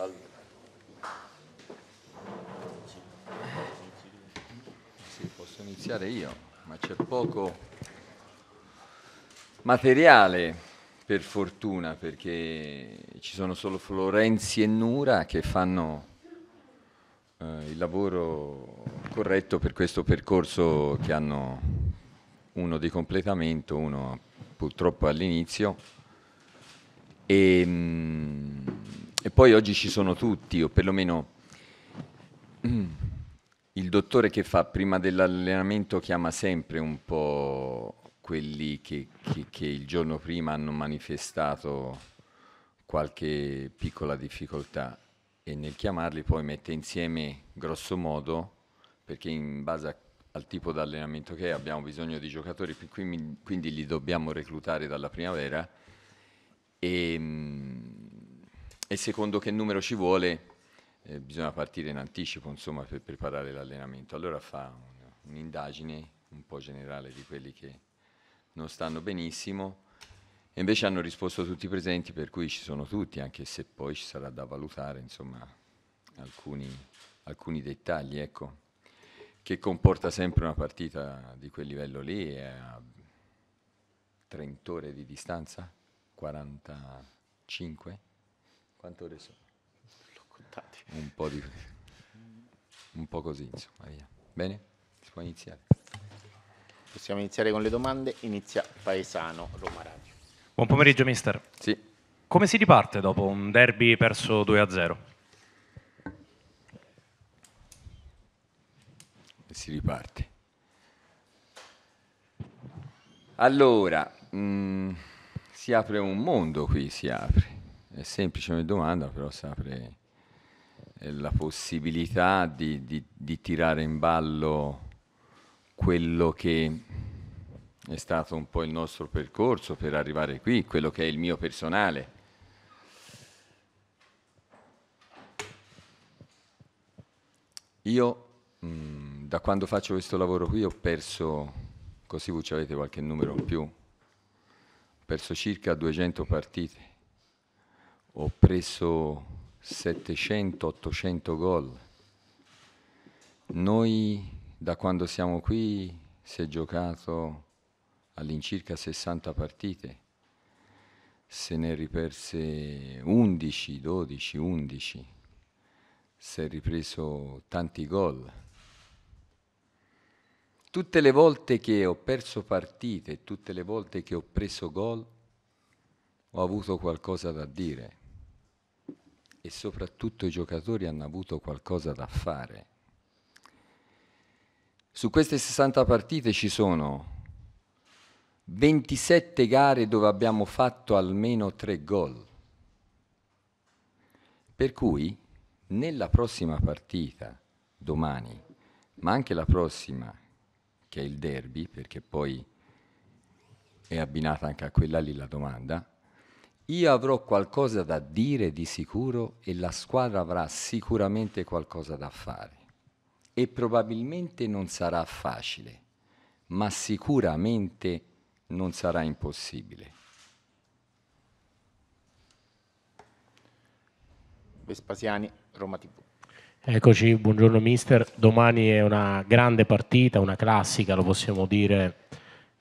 Salve. Sì, posso iniziare io, ma c'è poco materiale per fortuna perché ci sono solo Florenzi e Nura che fanno eh, il lavoro corretto per questo percorso che hanno uno di completamento, uno purtroppo all'inizio. E, ehm, mh, e poi oggi ci sono tutti, o perlomeno mm, il dottore che fa prima dell'allenamento chiama sempre un po' quelli che, che, che il giorno prima hanno manifestato qualche piccola difficoltà e nel chiamarli poi mette insieme grosso modo, perché in base a al tipo di allenamento che è, abbiamo bisogno di giocatori, quindi li dobbiamo reclutare dalla primavera e mm, e secondo che numero ci vuole, eh, bisogna partire in anticipo insomma, per preparare l'allenamento. Allora fa un'indagine un, po' generale di quelli che non stanno benissimo e invece hanno risposto tutti i presenti, per cui ci sono tutti, anche se poi ci sarà da valutare insomma, alcuni, alcuni dettagli, ecco, che comporta sempre una partita di quel livello lì a 30 ore di distanza, 45 quanto ore sono? L'ho contato. Un po' di... Un po' così, insomma, via. Bene? Si può iniziare. Possiamo iniziare con le domande. Inizia Paesano, Roma Radio. Buon pomeriggio, mister. Sì. Come si riparte dopo un derby perso 2-0? Si riparte. Allora, mh, mm, si apre un mondo qui, si apre. È semplice una domanda, però si apre eh, la possibilità di, di, di tirare in ballo quello che è stato un po' il nostro percorso per arrivare qui, quello che è il mio personale. Io mh, mm, da quando faccio questo lavoro qui ho perso, così voi avete qualche numero in più, ho perso circa 200 partite ho preso 700-800 gol. Noi da quando siamo qui si è giocato all'incirca 60 partite, se ne è riperse 11, 12, 11, si è ripreso tanti gol. Tutte le volte che ho perso partite, tutte le volte che ho preso gol, ho avuto qualcosa da dire e soprattutto i giocatori hanno avuto qualcosa da fare. Su queste 60 partite ci sono 27 gare dove abbiamo fatto almeno 3 gol. Per cui nella prossima partita, domani, ma anche la prossima, che è il derby, perché poi è abbinata anche a quella lì la domanda, io avrò qualcosa da dire di sicuro e la squadra avrà sicuramente qualcosa da fare. E probabilmente non sarà facile, ma sicuramente non sarà impossibile. Vespasiani, Roma TV. Eccoci, buongiorno mister. Domani è una grande partita, una classica, lo possiamo dire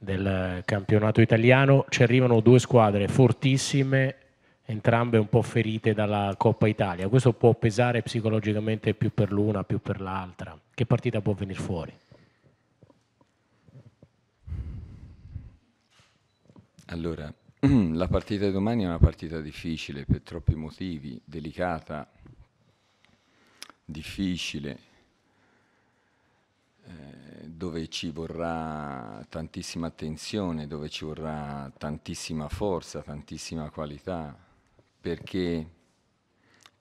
del campionato italiano. Ci arrivano due squadre fortissime, entrambe un po' ferite dalla Coppa Italia. Questo può pesare psicologicamente più per l'una, più per l'altra. Che partita può venire fuori? Allora, la partita di domani è una partita difficile per troppi motivi, delicata, difficile, eh, dove ci vorrà tantissima attenzione, dove ci vorrà tantissima forza, tantissima qualità, perché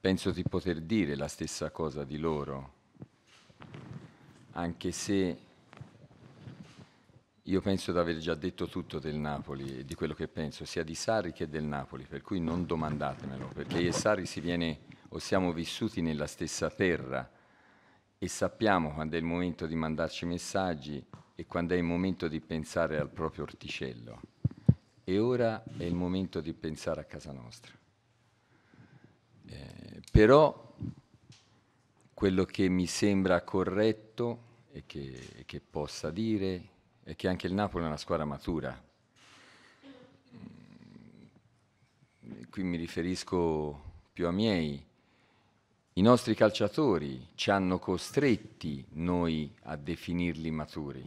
penso di poter dire la stessa cosa di loro, anche se io penso di aver già detto tutto del Napoli e di quello che penso, sia di Sarri che del Napoli, per cui non domandatemelo, perché io e Sarri si viene o siamo vissuti nella stessa terra e sappiamo quando è il momento di mandarci messaggi e quando è il momento di pensare al proprio orticello. E ora è il momento di pensare a casa nostra. Eh, però quello che mi sembra corretto e che, e che possa dire è che anche il Napoli è una squadra matura, mm, qui mi riferisco più a miei, i nostri calciatori ci hanno costretti noi a definirli maturi.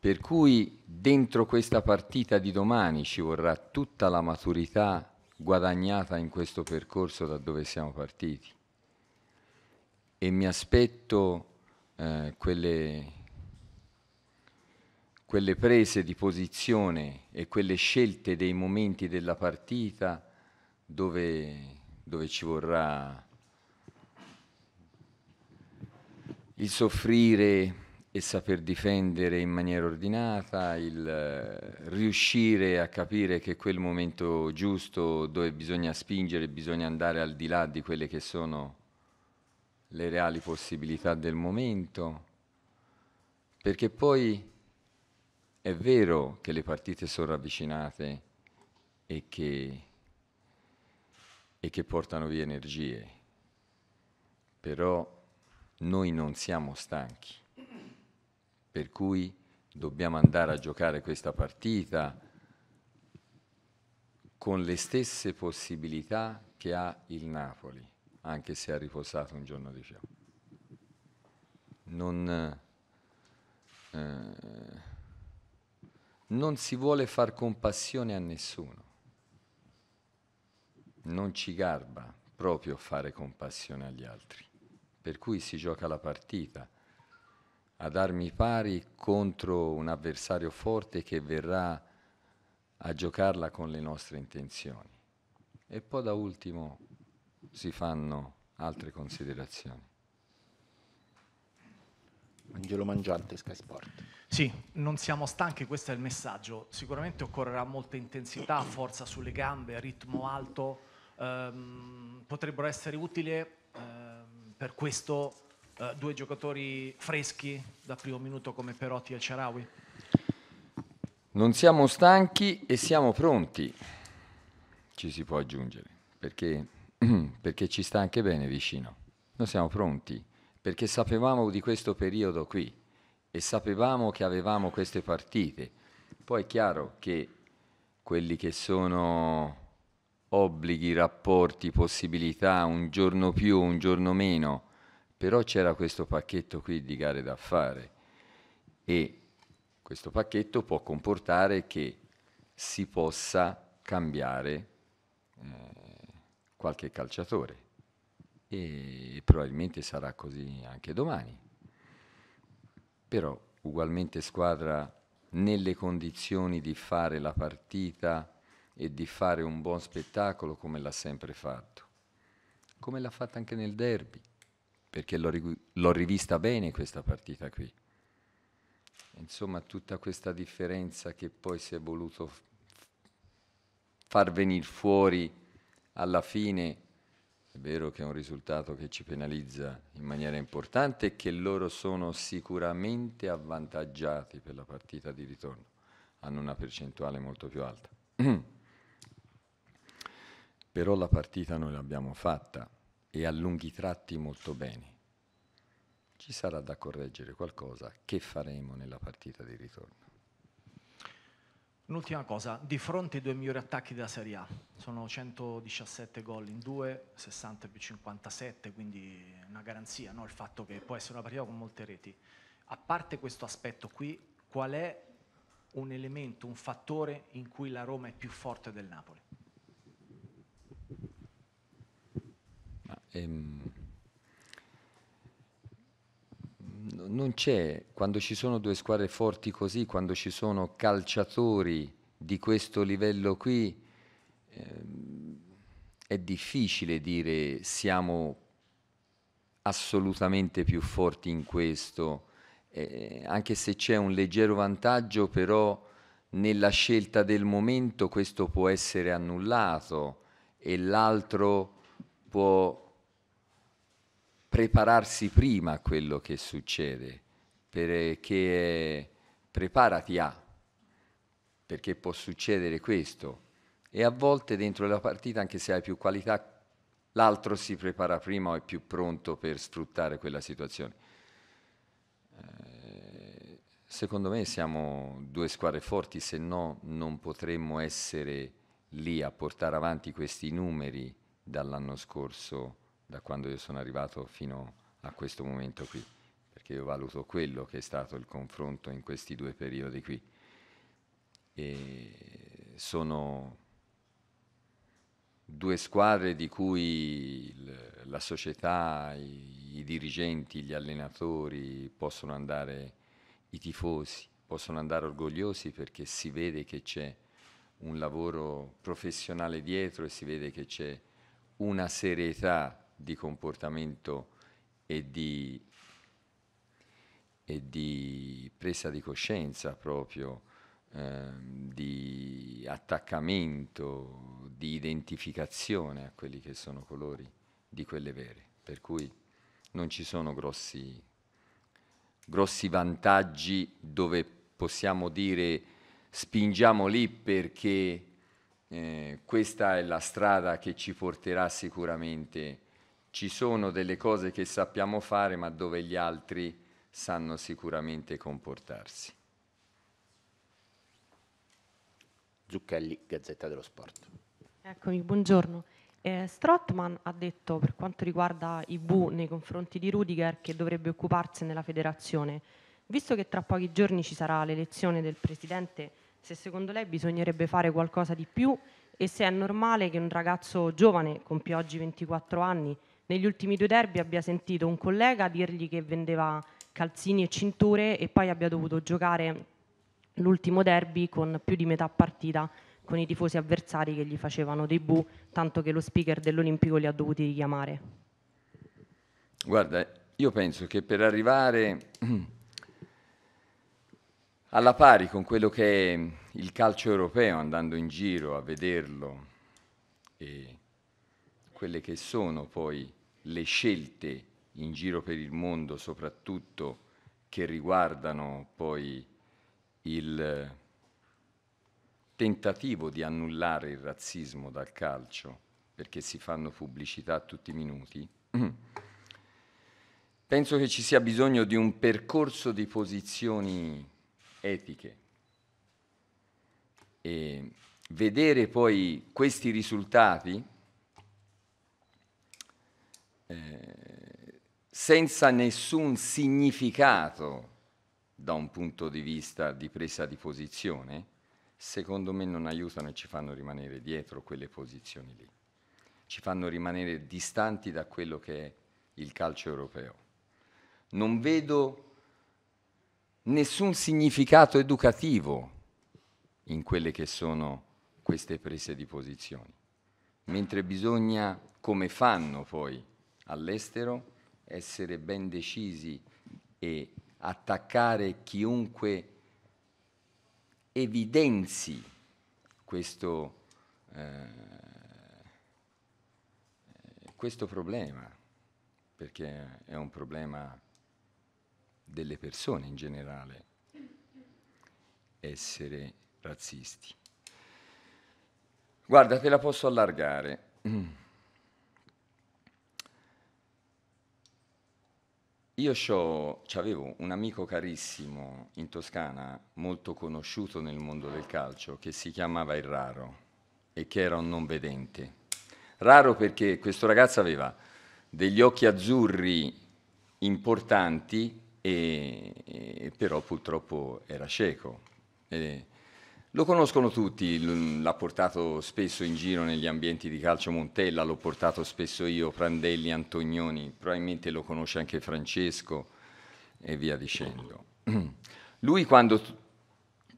Per cui dentro questa partita di domani ci vorrà tutta la maturità guadagnata in questo percorso da dove siamo partiti. E mi aspetto eh, quelle, quelle prese di posizione e quelle scelte dei momenti della partita dove, dove ci vorrà il soffrire e saper difendere in maniera ordinata, il eh, riuscire a capire che quel momento giusto dove bisogna spingere, bisogna andare al di là di quelle che sono le reali possibilità del momento, perché poi è vero che le partite sono ravvicinate e che, e che portano via energie, però noi non siamo stanchi, per cui dobbiamo andare a giocare questa partita con le stesse possibilità che ha il Napoli, anche se ha riposato un giorno di più. Non, eh, non si vuole far compassione a nessuno, non ci garba proprio fare compassione agli altri per cui si gioca la partita. Ad armi pari contro un avversario forte che verrà a giocarla con le nostre intenzioni. E poi da ultimo si fanno altre considerazioni. Angelo Mangiante, Sky Sport. Sì, non siamo stanchi, questo è il messaggio. Sicuramente occorrerà molta intensità, forza sulle gambe, ritmo alto. Ehm, potrebbero essere utili eh, per questo eh, due giocatori freschi da primo minuto come Perotti e Cerawi? Non siamo stanchi e siamo pronti, ci si può aggiungere, perché, perché ci sta anche bene vicino. Noi siamo pronti, perché sapevamo di questo periodo qui e sapevamo che avevamo queste partite. Poi è chiaro che quelli che sono obblighi, rapporti, possibilità, un giorno più, un giorno meno, però c'era questo pacchetto qui di gare da fare e questo pacchetto può comportare che si possa cambiare eh, qualche calciatore e probabilmente sarà così anche domani. Però ugualmente squadra nelle condizioni di fare la partita e di fare un buon spettacolo come l'ha sempre fatto, come l'ha fatta anche nel derby, perché l'ho, ri- l'ho rivista bene questa partita qui. Insomma, tutta questa differenza che poi si è voluto f- far venire fuori alla fine è vero che è un risultato che ci penalizza in maniera importante e che loro sono sicuramente avvantaggiati per la partita di ritorno, hanno una percentuale molto più alta. però la partita noi l'abbiamo fatta e a lunghi tratti molto bene. Ci sarà da correggere qualcosa che faremo nella partita di ritorno. Un'ultima cosa, di fronte ai due migliori attacchi della Serie A, sono 117 gol in due, 60 più 57, quindi una garanzia, no? il fatto che può essere una partita con molte reti. A parte questo aspetto qui, qual è un elemento, un fattore in cui la Roma è più forte del Napoli? ehm, non c'è, quando ci sono due squadre forti così, quando ci sono calciatori di questo livello qui, ehm, è difficile dire siamo assolutamente più forti in questo, eh, anche se c'è un leggero vantaggio, però nella scelta del momento questo può essere annullato e l'altro può prepararsi prima a quello che succede, perché preparati a, perché può succedere questo. E a volte dentro la partita, anche se hai più qualità, l'altro si prepara prima o è più pronto per sfruttare quella situazione. Eh, secondo me siamo due squadre forti, se no non potremmo essere lì a portare avanti questi numeri dall'anno scorso da quando io sono arrivato fino a questo momento qui, perché io valuto quello che è stato il confronto in questi due periodi qui. E sono due squadre di cui la società, i, i dirigenti, gli allenatori possono andare, i tifosi possono andare orgogliosi perché si vede che c'è un lavoro professionale dietro e si vede che c'è una serietà di comportamento e di, e di presa di coscienza proprio, eh, di attaccamento, di identificazione a quelli che sono colori di quelle vere. Per cui non ci sono grossi, grossi vantaggi dove possiamo dire spingiamo lì perché eh, questa è la strada che ci porterà sicuramente ci sono delle cose che sappiamo fare ma dove gli altri sanno sicuramente comportarsi. Zucchelli, Gazzetta dello Sport. Eccomi, buongiorno. Eh, Strottman ha detto per quanto riguarda i bu nei confronti di Rudiger che dovrebbe occuparsene la federazione. Visto che tra pochi giorni ci sarà l'elezione del presidente, se secondo lei bisognerebbe fare qualcosa di più e se è normale che un ragazzo giovane, compie oggi 24 anni, negli ultimi due derby abbia sentito un collega dirgli che vendeva calzini e cinture e poi abbia dovuto giocare l'ultimo derby con più di metà partita con i tifosi avversari che gli facevano dei bu, tanto che lo speaker dell'Olimpico li ha dovuti richiamare. Guarda, io penso che per arrivare alla pari con quello che è il calcio europeo, andando in giro a vederlo e quelle che sono poi le scelte in giro per il mondo soprattutto che riguardano poi il tentativo di annullare il razzismo dal calcio, perché si fanno pubblicità a tutti i minuti, penso che ci sia bisogno di un percorso di posizioni etiche. E vedere poi questi risultati senza nessun significato da un punto di vista di presa di posizione, secondo me non aiutano e ci fanno rimanere dietro quelle posizioni lì, ci fanno rimanere distanti da quello che è il calcio europeo. Non vedo nessun significato educativo in quelle che sono queste prese di posizioni, mentre bisogna, come fanno poi all'estero, essere ben decisi e attaccare chiunque evidenzi questo, eh, questo problema, perché è un problema delle persone in generale, essere razzisti. Guarda, te la posso allargare. Io avevo un amico carissimo in Toscana, molto conosciuto nel mondo del calcio, che si chiamava Il Raro e che era un non vedente. Raro perché questo ragazzo aveva degli occhi azzurri importanti e, e però purtroppo era cieco. E, lo conoscono tutti, l'ha portato spesso in giro negli ambienti di calcio Montella, l'ho portato spesso io, Prandelli, Antonioni, probabilmente lo conosce anche Francesco e via dicendo. Lui quando,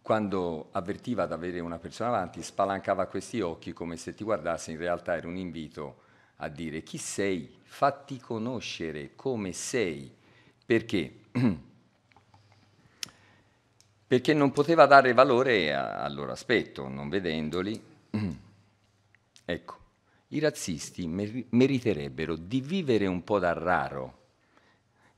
quando avvertiva ad avere una persona avanti spalancava questi occhi come se ti guardasse, in realtà era un invito a dire chi sei, fatti conoscere come sei, perché perché non poteva dare valore al loro aspetto, non vedendoli. Ecco, i razzisti mer- meriterebbero di vivere un po' da raro,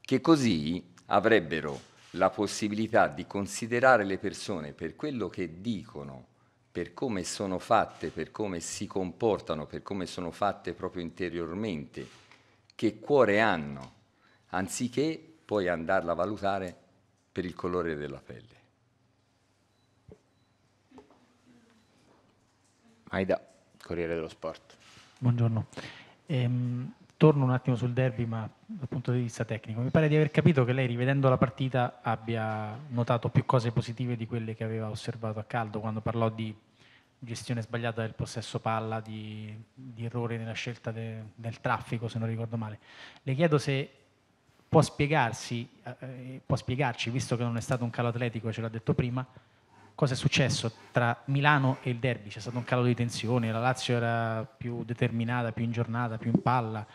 che così avrebbero la possibilità di considerare le persone per quello che dicono, per come sono fatte, per come si comportano, per come sono fatte proprio interiormente, che cuore hanno, anziché poi andarla a valutare per il colore della pelle. Aida, Corriere dello Sport. Buongiorno. Ehm, torno un attimo sul derby, ma dal punto di vista tecnico. Mi pare di aver capito che lei, rivedendo la partita, abbia notato più cose positive di quelle che aveva osservato a caldo quando parlò di gestione sbagliata del possesso palla, di, di errore nella scelta de, del traffico, se non ricordo male. Le chiedo se può, spiegarsi, eh, eh può spiegarci, visto che non è stato un calo atletico, ce l'ha detto prima, cosa è successo tra Milano e il derby? C'è stato un calo di tensione, la Lazio era più determinata, più in giornata, più in palla.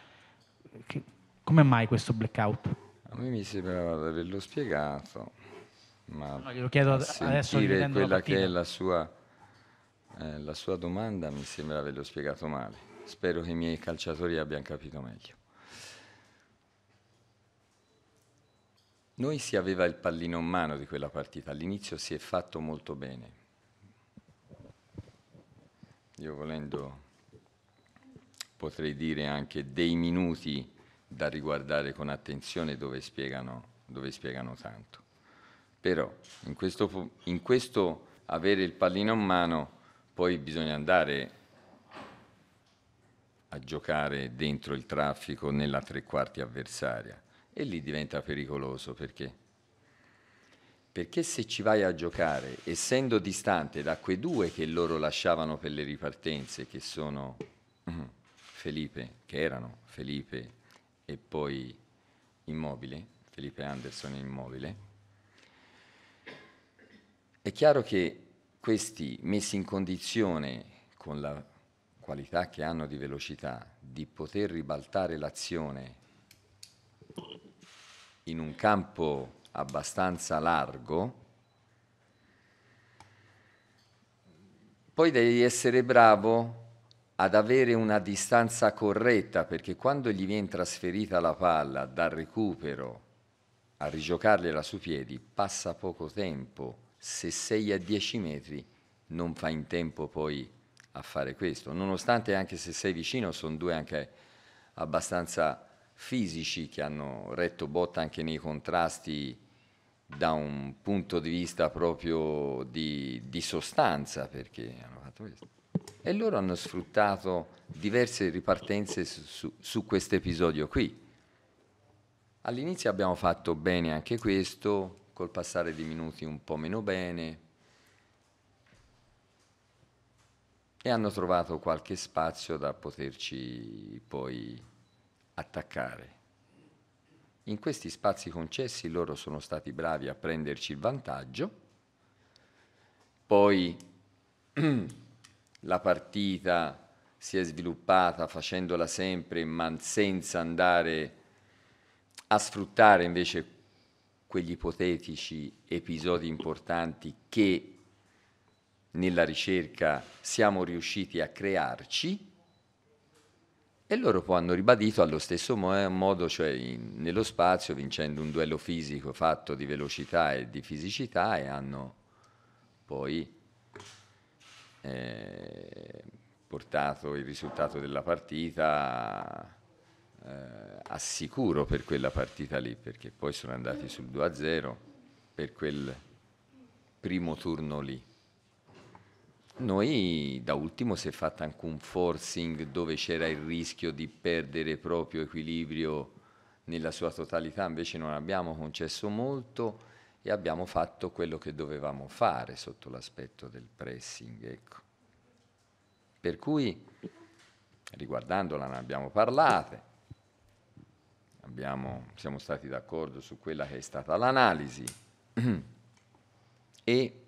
Che, come mai questo blackout? A me mi sembrava di averlo spiegato, ma no, glielo chiedo adesso quella che è la sua, eh, la sua domanda mi sembra averlo spiegato male. Spero che i miei calciatori abbiano capito meglio. Noi si aveva il pallino in mano di quella partita, all'inizio si è fatto molto bene. Io volendo potrei dire anche dei minuti da riguardare con attenzione dove spiegano, dove spiegano tanto. Però in questo, in questo avere il pallino in mano poi bisogna andare a giocare dentro il traffico nella tre quarti avversaria e lì diventa pericoloso perché? Perché se ci vai a giocare, essendo distante da quei due che loro lasciavano per le ripartenze, che sono mm, Felipe, che erano Felipe e poi Immobile, Felipe Anderson Immobile, è chiaro che questi messi in condizione con la qualità che hanno di velocità di poter ribaltare l'azione in un campo abbastanza largo, poi devi essere bravo ad avere una distanza corretta, perché quando gli viene trasferita la palla dal recupero a rigiocargliela su piedi, passa poco tempo. Se sei a 10 metri non fa in tempo poi a fare questo, nonostante anche se sei vicino sono due anche abbastanza fisici che hanno retto botta anche nei contrasti da un punto di vista proprio di, di sostanza, perché hanno fatto questo. E loro hanno sfruttato diverse ripartenze su, su, su questo episodio qui. All'inizio abbiamo fatto bene anche questo, col passare di minuti un po' meno bene, e hanno trovato qualche spazio da poterci poi attaccare. In questi spazi concessi loro sono stati bravi a prenderci il vantaggio, poi la partita si è sviluppata facendola sempre ma senza andare a sfruttare invece quegli ipotetici episodi importanti che nella ricerca siamo riusciti a crearci e loro poi hanno ribadito allo stesso eh, modo, cioè in, nello spazio, vincendo un duello fisico fatto di velocità e di fisicità, e hanno poi eh, portato il risultato della partita eh, a sicuro per quella partita lì, perché poi sono andati sul 2-0 per quel primo turno lì. Noi da ultimo si è fatto anche un forcing dove c'era il rischio di perdere proprio equilibrio nella sua totalità, invece non abbiamo concesso molto e abbiamo fatto quello che dovevamo fare sotto l'aspetto del pressing. Ecco. Per cui, riguardandola, ne abbiamo parlato, abbiamo, siamo stati d'accordo su quella che è stata l'analisi e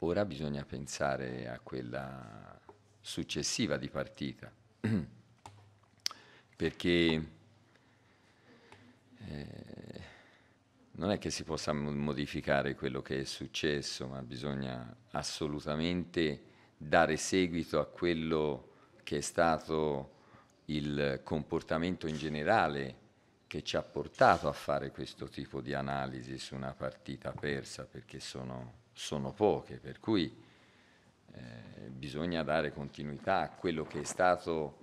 ora bisogna pensare a quella successiva di partita, perché eh, non è che si possa modificare quello che è successo, ma bisogna assolutamente dare seguito a quello che è stato il comportamento in generale che ci ha portato a fare questo tipo di analisi su una partita persa, perché sono sono poche, per cui eh, bisogna dare continuità a quello che è stato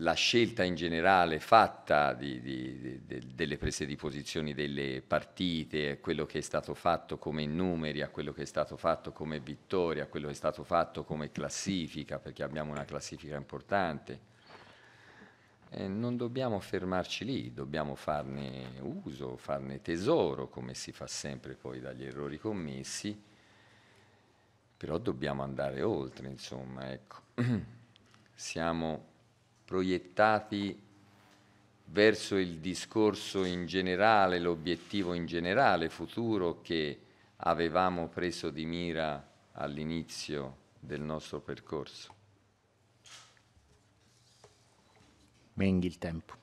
la scelta in generale fatta di, di, di, delle prese di posizione delle partite, a quello che è stato fatto come numeri, a quello che è stato fatto come vittoria, a quello che è stato fatto come classifica, perché abbiamo una classifica importante. E non dobbiamo fermarci lì, dobbiamo farne uso, farne tesoro, come si fa sempre poi dagli errori commessi, però dobbiamo andare oltre, insomma, ecco. Siamo proiettati verso il discorso in generale, l'obiettivo in generale futuro che avevamo preso di mira all'inizio del nostro percorso. Menghi il tempo.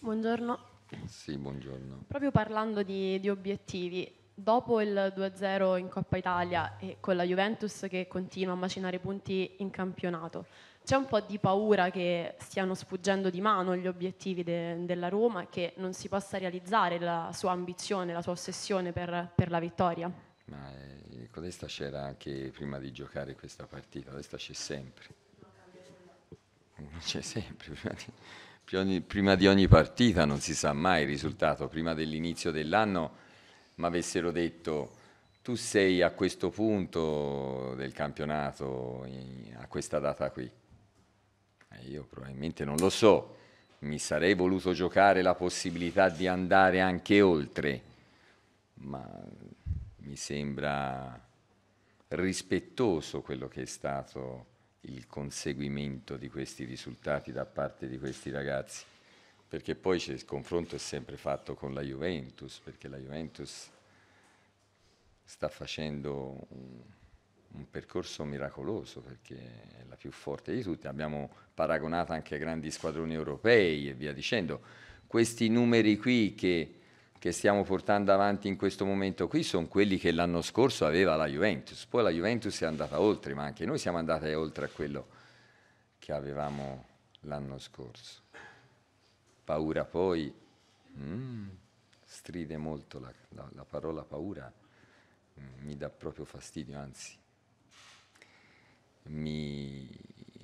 Buongiorno. Sì, buongiorno. Proprio parlando di, di obiettivi, dopo il 2-0 in Coppa Italia e con la Juventus che continua a macinare punti in campionato, c'è un po' di paura che stiano sfuggendo di mano gli obiettivi de- della Roma e che non si possa realizzare la sua ambizione, la sua ossessione per, per la vittoria? Ma questa eh, c'era anche prima di giocare questa partita, questa c'è sempre. C'è sempre, prima di, prima di ogni partita non si sa mai il risultato, prima dell'inizio dell'anno mi avessero detto tu sei a questo punto del campionato in, a questa data qui. Eh, io probabilmente non lo so, mi sarei voluto giocare la possibilità di andare anche oltre, ma mi sembra rispettoso quello che è stato il conseguimento di questi risultati da parte di questi ragazzi perché poi il confronto è sempre fatto con la Juventus, perché la Juventus sta facendo un, un percorso miracoloso, perché è la più forte di tutte, abbiamo paragonato anche grandi squadroni europei e via dicendo. Questi numeri qui che, che stiamo portando avanti in questo momento qui sono quelli che l'anno scorso aveva la Juventus, poi la Juventus è andata oltre, ma anche noi siamo andati oltre a quello che avevamo l'anno scorso paura poi, mm, stride molto la, la, la parola paura, mm, mi dà proprio fastidio, anzi, mi,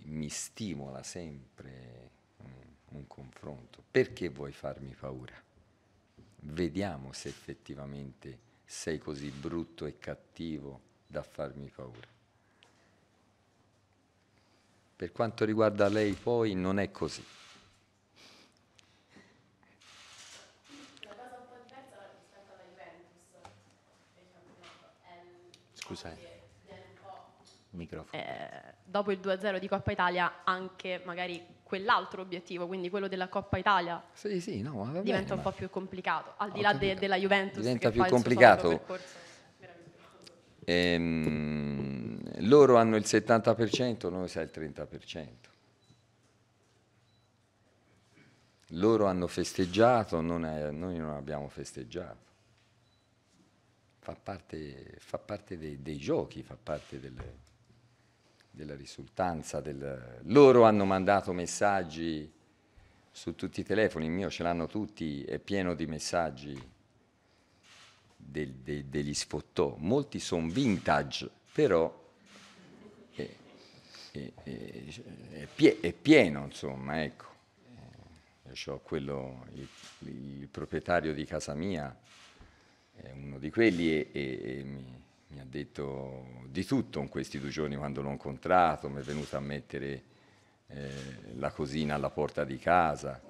mi stimola sempre un, mm, un confronto. Perché vuoi farmi paura? Vediamo se effettivamente sei così brutto e cattivo da farmi paura. Per quanto riguarda lei poi non è così. scusa. Microfono. Eh, dopo il 2-0 di Coppa Italia anche magari quell'altro obiettivo, quindi quello della Coppa Italia, sì, sì, no, bene, diventa un po' più complicato, al di là de, della Juventus. Diventa più complicato. Ehm, loro hanno il 70%, noi sai il 30%. Loro hanno festeggiato, non è, noi non abbiamo festeggiato fa parte, fa parte dei, dei, giochi, fa parte del, della risultanza. Del... Loro hanno mandato messaggi su tutti i telefoni, il mio ce l'hanno tutti, è pieno di messaggi del, de, degli sfottò. Molti sono vintage, però è, è, è, pie, è, pieno, insomma, ecco. Eh, io quello, il, il proprietario di casa mia è uno di quelli e, e, e mi, mi, ha detto di tutto in questi due giorni quando l'ho incontrato, mi è venuto a mettere eh, la cosina alla porta di casa,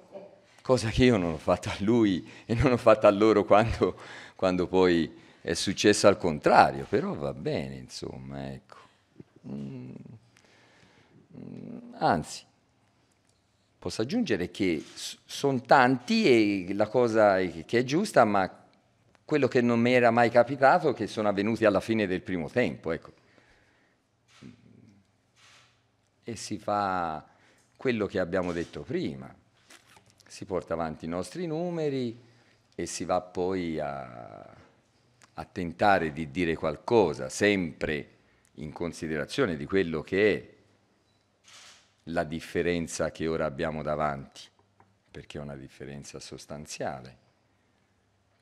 cosa che io non ho fatto a lui e non ho fatto a loro quando, quando poi è successo al contrario, però va bene, insomma, ecco. Mm, mm, anzi, posso aggiungere che sono tanti e la cosa che è giusta, ma quello che non mi era mai capitato, che sono avvenuti alla fine del primo tempo. Ecco. E si fa quello che abbiamo detto prima, si porta avanti i nostri numeri e si va poi a, a tentare di dire qualcosa, sempre in considerazione di quello che è la differenza che ora abbiamo davanti, perché è una differenza sostanziale.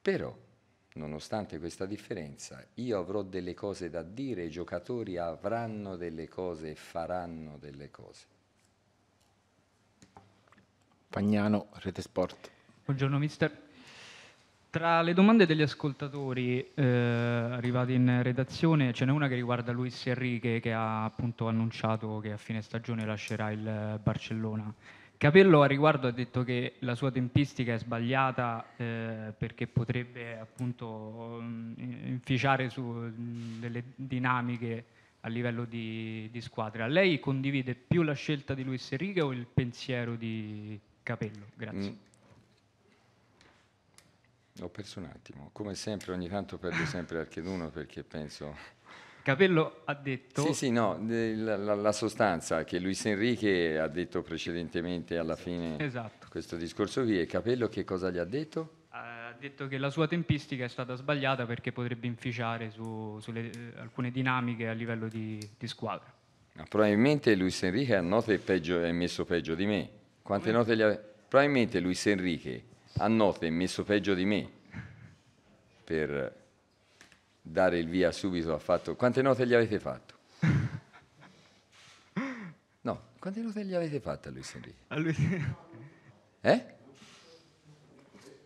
Però nonostante questa differenza, io avrò delle cose da dire, i giocatori avranno delle cose e faranno delle cose. Pagnano, Rete Sport. Buongiorno mister. Tra le domande degli ascoltatori eh, arrivate in redazione ce n'è una che riguarda Luis Enrique che ha appunto annunciato che a fine stagione lascerà il Barcellona. Capello a riguardo ha detto che la sua tempistica è sbagliata eh, perché potrebbe appunto mm, inficiare su mh, mm, delle dinamiche a livello di, di squadra. Lei condivide più la scelta di Luis Enrique o il pensiero di Capello? Grazie. Mm. Ho perso un attimo, come sempre ogni tanto perdo sempre anche Archeduno perché penso Capello ha detto... Sì, sì, no, la, la, la, sostanza che Luis Enrique ha detto precedentemente alla fine esatto. questo discorso qui e Capello che cosa gli ha detto? Ha detto che la sua tempistica è stata sbagliata perché potrebbe inficiare su, sulle, eh, alcune dinamiche a livello di, di squadra. Ma probabilmente Luis Enrique ha note peggio, è messo peggio di me. Quante note gli ha... Probabilmente Luis Enrique ha note messo peggio di me per dare il via subito ha fatto... Quante note gli avete fatto? No, quante note gli avete fatte a Luis Enrique? A Luis Eh?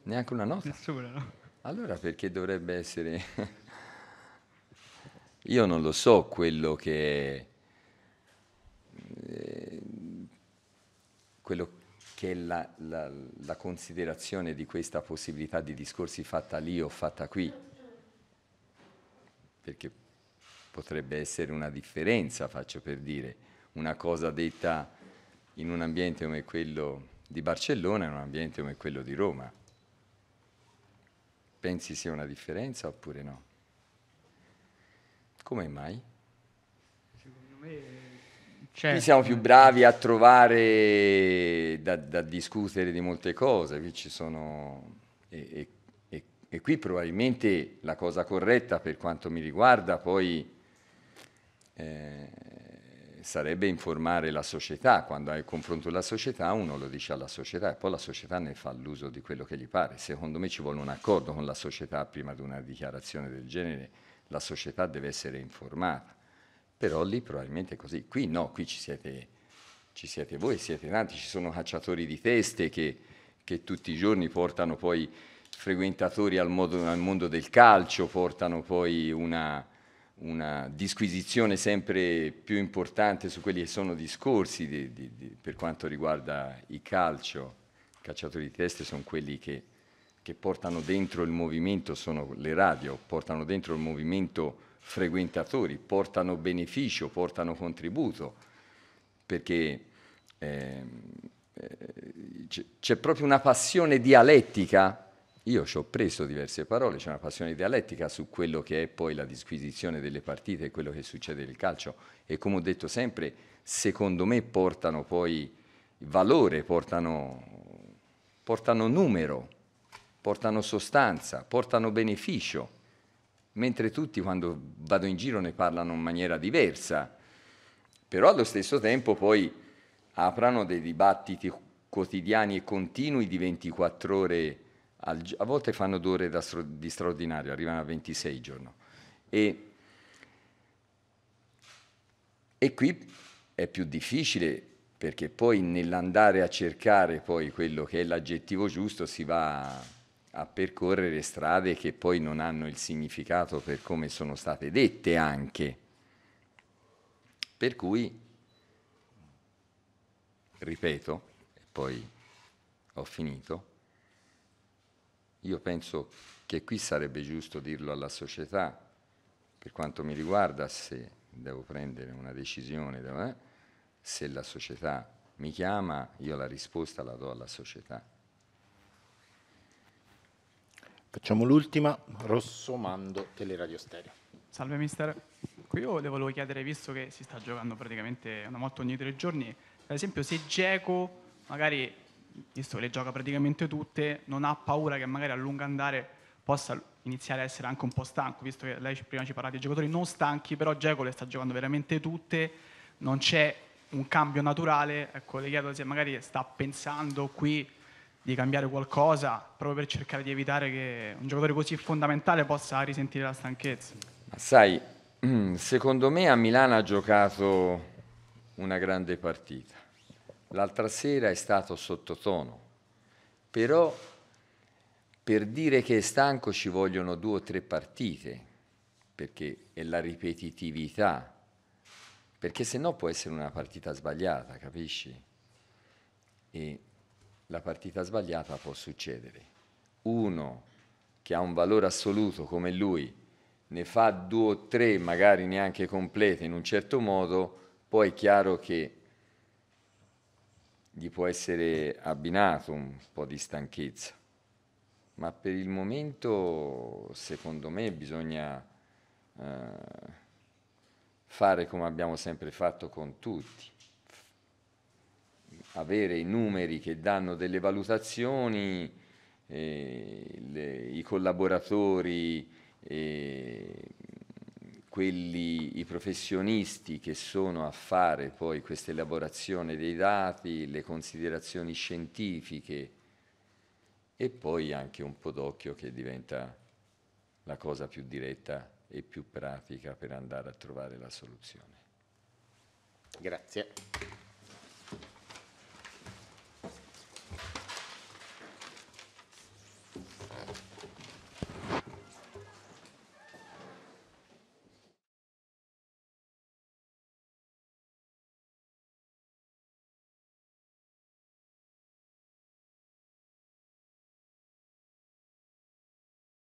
Neanche una nota? Nessuna, no. Allora perché dovrebbe essere... Io non lo so quello che... Eh, quello che è la, la, la considerazione di questa possibilità di discorsi fatta lì o fatta qui perché potrebbe essere una differenza, faccio per dire, una cosa detta in un ambiente come quello di Barcellona e in un ambiente come quello di Roma. Pensi sia una differenza oppure no? Come mai? Secondo me Certo. Qui siamo più bravi a trovare da, da, discutere di molte cose, qui ci sono e, e e qui probabilmente la cosa corretta per quanto mi riguarda poi eh, sarebbe informare la società, quando hai confronto la società uno lo dice alla società e poi la società ne fa l'uso di quello che gli pare. Secondo me ci vuole un accordo con la società prima di una dichiarazione del genere, la società deve essere informata, però lì probabilmente è così, qui no, qui ci siete, ci siete voi, siete tanti, ci sono cacciatori di teste che, che tutti i giorni portano poi frequentatori al, modo, al mondo del calcio, portano poi una, una disquisizione sempre più importante su quelli che sono discorsi di, di, di, per quanto riguarda il calcio. I cacciatori di teste sono quelli che, che, portano dentro il movimento, sono le radio, portano dentro il movimento frequentatori, portano beneficio, portano contributo, perché ehm, eh, c'è proprio una passione dialettica io ci ho preso diverse parole, c'è una passione dialettica su quello che è poi la disquisizione delle partite e quello che succede nel calcio e come ho detto sempre, secondo me portano poi valore, portano, portano numero, portano sostanza, portano beneficio, mentre tutti quando vado in giro ne parlano in maniera diversa, però allo stesso tempo poi aprono dei dibattiti quotidiani e continui di 24 ore a volte fanno due ore di straordinario, arrivano a 26 giorno. E, e qui è più difficile perché poi nell'andare a cercare poi quello che è l'aggettivo giusto si va a percorrere strade che poi non hanno il significato per come sono state dette anche. Per cui, ripeto, e poi ho finito, io penso che qui sarebbe giusto dirlo alla società, per quanto mi riguarda, se devo prendere una decisione, eh, se la società mi chiama, io la risposta la do alla società. Facciamo l'ultima, Rosso Mando, Teleradio Stereo. Salve mister, qui io le volevo chiedere, visto che si sta giocando praticamente una volta ogni tre giorni, ad esempio se Geco magari visto che le gioca praticamente tutte, non ha paura che magari a lungo andare possa iniziare a essere anche un po' stanco, visto che lei prima ci parlava di giocatori non stanchi, però Dzeko le sta giocando veramente tutte, non c'è un cambio naturale, ecco, le chiedo se magari sta pensando qui di cambiare qualcosa proprio per cercare di evitare che un giocatore così fondamentale possa risentire la stanchezza. Ma sai, secondo me a Milano ha giocato una grande partita l'altra sera è stato sottotono, però per dire che è stanco ci vogliono due o tre partite, perché è la ripetitività, perché se no può essere una partita sbagliata, capisci? E la partita sbagliata può succedere. Uno che ha un valore assoluto come lui, ne fa due o tre magari neanche complete in un certo modo, poi è chiaro che gli può essere abbinato un po' di stanchezza, ma per il momento secondo me bisogna eh, fare come abbiamo sempre fatto con tutti, avere i numeri che danno delle valutazioni, eh, le, i collaboratori, eh, quelli, i professionisti che sono a fare poi questa elaborazione dei dati, le considerazioni scientifiche e poi anche un po' d'occhio che diventa la cosa più diretta e più pratica per andare a trovare la soluzione. Grazie.